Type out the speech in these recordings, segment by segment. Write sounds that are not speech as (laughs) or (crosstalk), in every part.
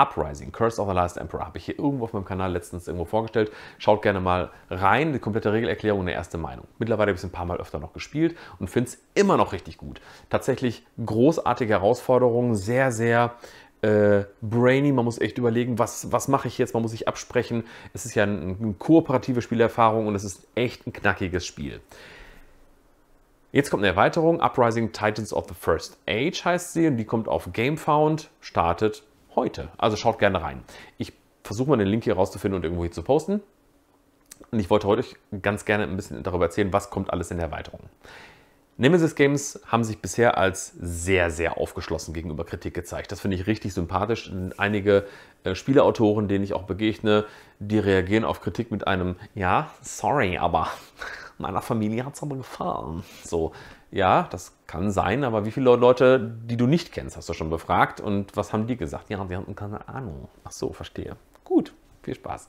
Uprising, Curse of the Last Emperor, habe ich hier irgendwo auf meinem Kanal letztens irgendwo vorgestellt. Schaut gerne mal rein, die komplette Regelerklärung und eine erste Meinung. Mittlerweile habe ich es ein paar Mal öfter noch gespielt und finde es immer noch richtig gut. Tatsächlich großartige Herausforderungen, sehr, sehr äh, brainy, man muss echt überlegen, was, was mache ich jetzt, man muss sich absprechen. Es ist ja ein, eine kooperative Spielerfahrung und es ist echt ein knackiges Spiel. Jetzt kommt eine Erweiterung, Uprising Titans of the First Age heißt sie und die kommt auf GameFound, startet heute. Also schaut gerne rein. Ich versuche mal den Link hier rauszufinden und irgendwo hier zu posten. Und ich wollte heute ganz gerne ein bisschen darüber erzählen, was kommt alles in der Erweiterung. Nemesis Games haben sich bisher als sehr, sehr aufgeschlossen gegenüber Kritik gezeigt. Das finde ich richtig sympathisch. Einige äh, Spieleautoren, denen ich auch begegne, die reagieren auf Kritik mit einem Ja, sorry, aber meiner Familie hat es aber gefallen. So, ja, das kann sein, aber wie viele Leute, die du nicht kennst, hast du schon befragt und was haben die gesagt? Ja, wir hatten keine Ahnung. Ach so, verstehe. Gut. Viel Spaß.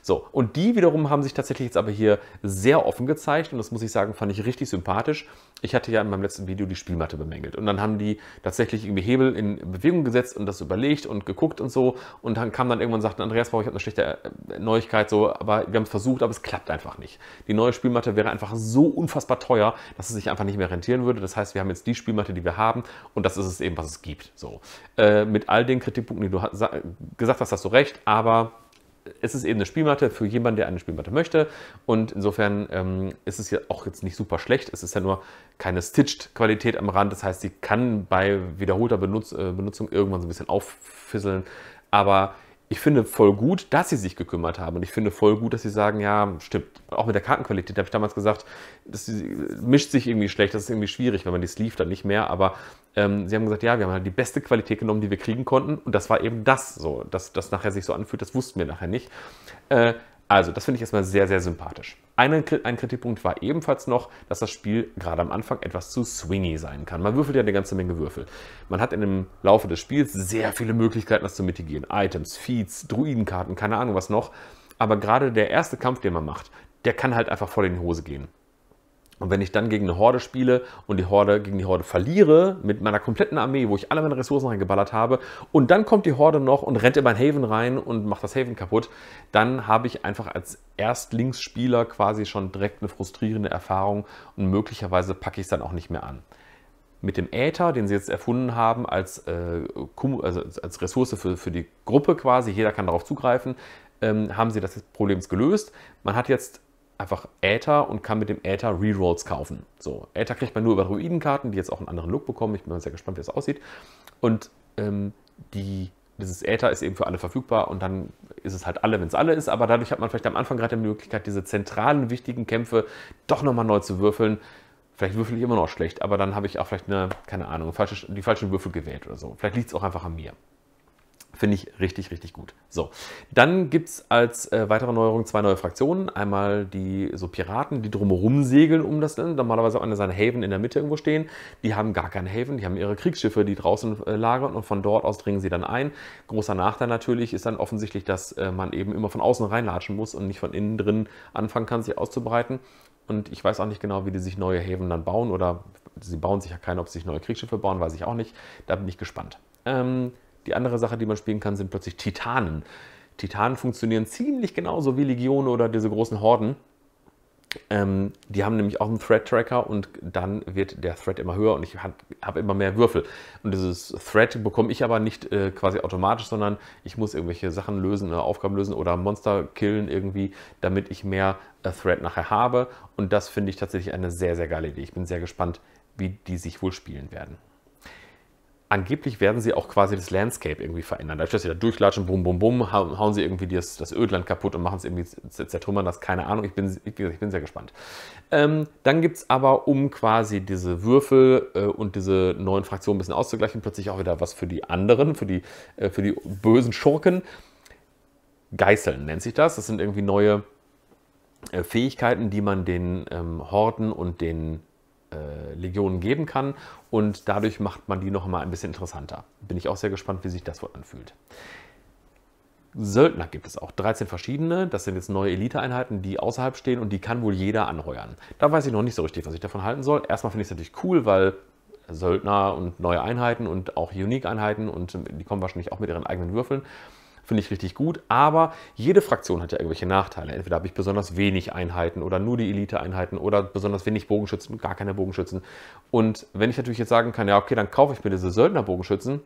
So, und die wiederum haben sich tatsächlich jetzt aber hier sehr offen gezeigt und das muss ich sagen, fand ich richtig sympathisch. Ich hatte ja in meinem letzten Video die Spielmatte bemängelt und dann haben die tatsächlich irgendwie Hebel in Bewegung gesetzt und das überlegt und geguckt und so und dann kam dann irgendwann und sagte, Andreas, wow, ich habe eine schlechte äh, Neuigkeit, so, aber wir haben es versucht, aber es klappt einfach nicht. Die neue Spielmatte wäre einfach so unfassbar teuer, dass es sich einfach nicht mehr rentieren würde. Das heißt, wir haben jetzt die Spielmatte, die wir haben und das ist es eben, was es gibt. So, äh, mit all den Kritikpunkten, die du gesagt hast, hast du recht, aber es ist eben eine Spielmatte für jemanden, der eine Spielmatte möchte. Und insofern ähm, ist es ja auch jetzt nicht super schlecht. Es ist ja nur keine Stitched-Qualität am Rand. Das heißt, sie kann bei wiederholter Benutz äh, Benutzung irgendwann so ein bisschen auffisseln. Aber ich finde voll gut, dass sie sich gekümmert haben. Und ich finde voll gut, dass sie sagen, ja, stimmt, auch mit der Kartenqualität habe ich damals gesagt, das mischt sich irgendwie schlecht, das ist irgendwie schwierig, wenn man die Sleeve dann nicht mehr. Aber ähm, sie haben gesagt, ja, wir haben halt die beste Qualität genommen, die wir kriegen konnten. Und das war eben das so, dass das nachher sich so anfühlt, das wussten wir nachher nicht. Äh, also, das finde ich erstmal sehr, sehr sympathisch. Eine, ein Kritikpunkt war ebenfalls noch, dass das Spiel gerade am Anfang etwas zu swingy sein kann. Man würfelt ja eine ganze Menge Würfel. Man hat im Laufe des Spiels sehr viele Möglichkeiten, das zu mitigieren. Items, Feeds, Druidenkarten, keine Ahnung was noch. Aber gerade der erste Kampf, den man macht, der kann halt einfach voll in die Hose gehen. Und wenn ich dann gegen eine Horde spiele und die Horde gegen die Horde verliere, mit meiner kompletten Armee, wo ich alle meine Ressourcen reingeballert habe, und dann kommt die Horde noch und rennt in mein Haven rein und macht das Haven kaputt, dann habe ich einfach als Erstlingsspieler quasi schon direkt eine frustrierende Erfahrung und möglicherweise packe ich es dann auch nicht mehr an. Mit dem Äther, den sie jetzt erfunden haben, als, äh, also als Ressource für, für die Gruppe quasi, jeder kann darauf zugreifen, ähm, haben sie das Problem gelöst. Man hat jetzt einfach Aether und kann mit dem Aether Rerolls kaufen. So, Äther kriegt man nur über Druidenkarten, die jetzt auch einen anderen Look bekommen. Ich bin mal sehr gespannt, wie das aussieht. Und ähm, die, dieses Aether ist eben für alle verfügbar und dann ist es halt alle, wenn es alle ist. Aber dadurch hat man vielleicht am Anfang gerade die Möglichkeit, diese zentralen, wichtigen Kämpfe doch nochmal neu zu würfeln. Vielleicht würfel ich immer noch schlecht, aber dann habe ich auch vielleicht eine, keine Ahnung, falsche, die falschen Würfel gewählt oder so. Vielleicht liegt es auch einfach an mir. Finde ich richtig, richtig gut. So, dann gibt es als äh, weitere Neuerung zwei neue Fraktionen. Einmal die so Piraten, die drumherum segeln um das Land, normalerweise auch an seinen Haven in der Mitte irgendwo stehen. Die haben gar keinen Haven, die haben ihre Kriegsschiffe, die draußen äh, lagern und von dort aus dringen sie dann ein. Großer Nachteil natürlich ist dann offensichtlich, dass äh, man eben immer von außen reinlatschen muss und nicht von innen drin anfangen kann, sich auszubreiten. Und ich weiß auch nicht genau, wie die sich neue Häfen dann bauen oder sie bauen sich ja keine, ob sie sich neue Kriegsschiffe bauen, weiß ich auch nicht. Da bin ich gespannt. Ähm, die andere Sache, die man spielen kann, sind plötzlich Titanen. Titanen funktionieren ziemlich genauso wie Legionen oder diese großen Horden. Ähm, die haben nämlich auch einen Thread-Tracker und dann wird der Thread immer höher und ich habe immer mehr Würfel. Und dieses Thread bekomme ich aber nicht äh, quasi automatisch, sondern ich muss irgendwelche Sachen lösen oder Aufgaben lösen oder Monster killen irgendwie, damit ich mehr äh, Thread nachher habe. Und das finde ich tatsächlich eine sehr, sehr geile Idee. Ich bin sehr gespannt, wie die sich wohl spielen werden angeblich werden sie auch quasi das Landscape irgendwie verändern. Dadurch, dass sie da durchlatschen, bum, bum, bum, hauen sie irgendwie das, das Ödland kaputt und machen es irgendwie, zertrümmern das, keine Ahnung. Ich bin, ich, bin sehr gespannt. Ähm, dann gibt es aber, um quasi diese Würfel äh, und diese neuen Fraktionen ein bisschen auszugleichen, plötzlich auch wieder was für die anderen, für die, äh, für die bösen Schurken. Geißeln nennt sich das. Das sind irgendwie neue äh, Fähigkeiten, die man den ähm, Horden und den äh, Legionen geben kann. Und dadurch macht man die noch mal ein bisschen interessanter. Bin ich auch sehr gespannt, wie sich das wohl anfühlt. Söldner gibt es auch, 13 verschiedene. Das sind jetzt neue Eliteeinheiten, die außerhalb stehen und die kann wohl jeder anheuern. Da weiß ich noch nicht so richtig, was ich davon halten soll. Erstmal finde ich es natürlich cool, weil Söldner und neue Einheiten und auch Unique-Einheiten und die kommen wahrscheinlich auch mit ihren eigenen Würfeln finde ich richtig gut. Aber jede Fraktion hat ja irgendwelche Nachteile. Entweder habe ich besonders wenig Einheiten oder nur die Elite-Einheiten oder besonders wenig Bogenschützen, gar keine Bogenschützen. Und wenn ich natürlich jetzt sagen kann, ja, okay, dann kaufe ich mir diese Söldner-Bogenschützen,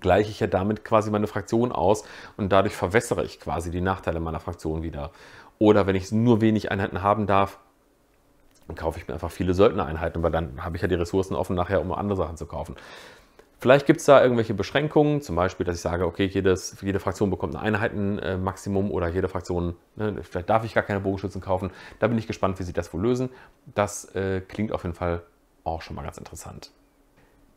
gleiche ich ja damit quasi meine Fraktion aus und dadurch verwässere ich quasi die Nachteile meiner Fraktion wieder. Oder wenn ich nur wenig Einheiten haben darf, dann kaufe ich mir einfach viele Söldnereinheiten, weil dann habe ich ja die Ressourcen offen nachher, um andere Sachen zu kaufen. Vielleicht gibt es da irgendwelche Beschränkungen, zum Beispiel, dass ich sage, okay, jedes, jede Fraktion bekommt ein Einheitenmaximum äh, oder jede Fraktion, ne, vielleicht darf ich gar keine Bogenschützen kaufen. Da bin ich gespannt, wie sie das wohl lösen. Das äh, klingt auf jeden Fall auch schon mal ganz interessant.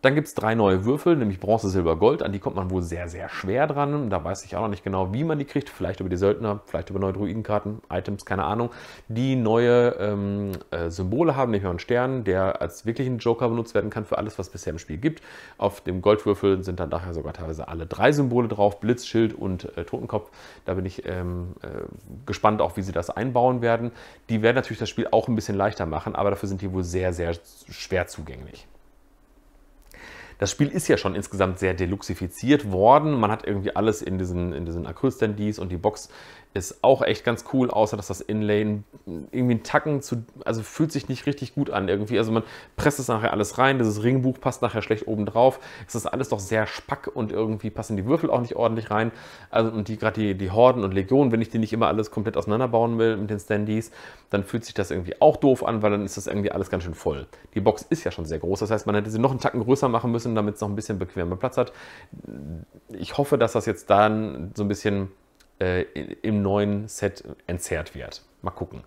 Dann gibt es drei neue Würfel, nämlich Bronze, Silber, Gold. An die kommt man wohl sehr, sehr schwer dran. Da weiß ich auch noch nicht genau, wie man die kriegt. Vielleicht über die Söldner, vielleicht über neue Druidenkarten, Items, keine Ahnung. Die neue ähm, äh, Symbole haben, nämlich einen Stern, der als wirklichen Joker benutzt werden kann für alles, was bisher im Spiel gibt. Auf dem Goldwürfel sind dann nachher sogar teilweise alle drei Symbole drauf: Blitz, Schild und äh, Totenkopf. Da bin ich ähm, äh, gespannt, auch wie sie das einbauen werden. Die werden natürlich das Spiel auch ein bisschen leichter machen, aber dafür sind die wohl sehr, sehr schwer zugänglich. Das Spiel ist ja schon insgesamt sehr deluxifiziert worden. Man hat irgendwie alles in diesen, in diesen Acrylstandies und die Box ist auch echt ganz cool, außer dass das Inlay irgendwie einen Tacken zu, also fühlt sich nicht richtig gut an irgendwie. Also man presst es nachher alles rein, dieses Ringbuch passt nachher schlecht oben drauf. Es ist alles doch sehr spack und irgendwie passen die Würfel auch nicht ordentlich rein. Also und die, gerade die, die Horden und Legionen, wenn ich die nicht immer alles komplett auseinanderbauen will mit den Standys, dann fühlt sich das irgendwie auch doof an, weil dann ist das irgendwie alles ganz schön voll. Die Box ist ja schon sehr groß, das heißt, man hätte sie noch einen Tacken größer machen müssen, damit es noch ein bisschen bequemer Platz hat. Ich hoffe, dass das jetzt dann so ein bisschen äh, im neuen Set entzerrt wird. Mal gucken.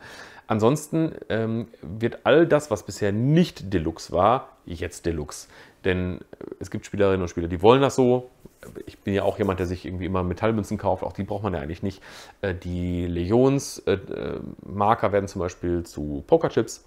Ansonsten ähm, wird all das, was bisher nicht Deluxe war, jetzt Deluxe. Denn äh, es gibt Spielerinnen und Spieler, die wollen das so. Ich bin ja auch jemand, der sich irgendwie immer Metallmünzen kauft. Auch die braucht man ja eigentlich nicht. Äh, die Legions-Marker äh, werden zum Beispiel zu Pokerchips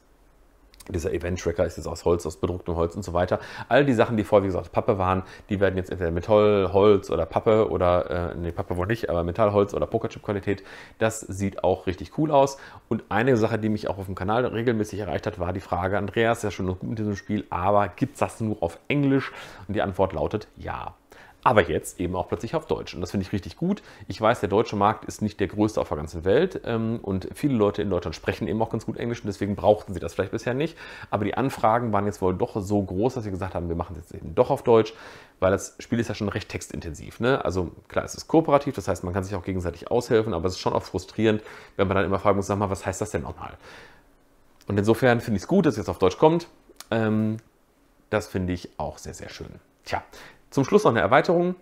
dieser Event-Tracker ist jetzt aus Holz, aus bedrucktem Holz und so weiter. All die Sachen, die vorher, wie gesagt, Pappe waren, die werden jetzt entweder Metall, Holz oder Pappe oder, äh, nee, Pappe wohl nicht, aber Metall, Holz oder Pokerchip-Qualität. Das sieht auch richtig cool aus. Und eine Sache, die mich auch auf dem Kanal regelmäßig erreicht hat, war die Frage, Andreas, ja schon noch gut mit diesem Spiel, aber gibt es das nur auf Englisch? Und die Antwort lautet ja aber jetzt eben auch plötzlich auf Deutsch. Und das finde ich richtig gut. Ich weiß, der deutsche Markt ist nicht der größte auf der ganzen Welt ähm, und viele Leute in Deutschland sprechen eben auch ganz gut Englisch und deswegen brauchten sie das vielleicht bisher nicht. Aber die Anfragen waren jetzt wohl doch so groß, dass sie gesagt haben, wir machen es jetzt eben doch auf Deutsch, weil das Spiel ist ja schon recht textintensiv. Ne? Also klar, es ist kooperativ, das heißt, man kann sich auch gegenseitig aushelfen, aber es ist schon auch frustrierend, wenn man dann immer fragen muss, sag mal, was heißt das denn nochmal? Und insofern finde ich es gut, dass es jetzt auf Deutsch kommt. Ähm, das finde ich auch sehr, sehr schön. Tja, zum Schluss noch eine Erweiterung.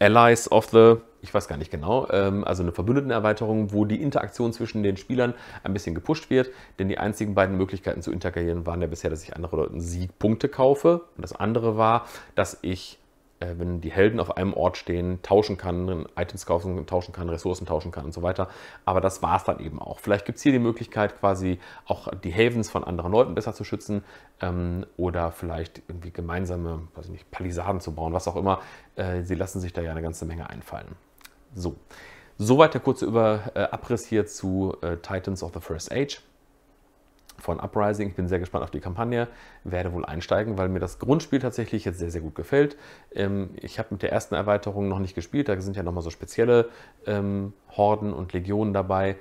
Allies of the, ich weiß gar nicht genau, ähm, also eine Verbündetenerweiterung, wo die Interaktion zwischen den Spielern ein bisschen gepusht wird, denn die einzigen beiden Möglichkeiten zu interagieren waren ja bisher, dass ich andere Leuten Siegpunkte kaufe und das andere war, dass ich äh, wenn die Helden auf einem Ort stehen, tauschen kann, Items kaufen, tauschen kann, Ressourcen tauschen kann und so weiter. Aber das war es dann eben auch. Vielleicht gibt es hier die Möglichkeit, quasi auch die Havens von anderen Leuten besser zu schützen ähm, oder vielleicht irgendwie gemeinsame, weiß ich nicht, Palisaden zu bauen, was auch immer. Äh, sie lassen sich da ja eine ganze Menge einfallen. So, soweit der kurze Über äh, Abriss hier zu äh, Titans of the First Age von Uprising. Ich bin sehr gespannt auf die Kampagne, werde wohl einsteigen, weil mir das Grundspiel tatsächlich jetzt sehr, sehr gut gefällt. Ähm, ich habe mit der ersten Erweiterung noch nicht gespielt, da sind ja nochmal so spezielle ähm, Horden und Legionen dabei.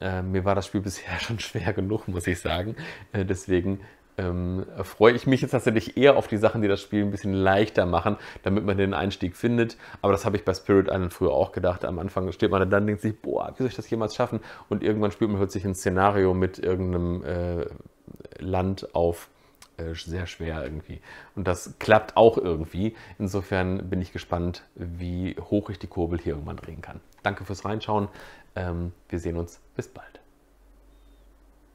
Äh, mir war das Spiel (laughs) bisher schon schwer genug, muss ich sagen. Äh, deswegen ähm, freue ich mich jetzt tatsächlich eher auf die Sachen, die das Spiel ein bisschen leichter machen, damit man den Einstieg findet. Aber das habe ich bei Spirit Island früher auch gedacht. Am Anfang steht man da dann, denkt sich, boah, wie soll ich das jemals schaffen? Und irgendwann spielt man plötzlich ein Szenario mit irgendeinem äh, Land auf äh, sehr schwer irgendwie. Und das klappt auch irgendwie. Insofern bin ich gespannt, wie hoch ich die Kurbel hier irgendwann drehen kann. Danke fürs Reinschauen. Ähm, wir sehen uns. Bis bald.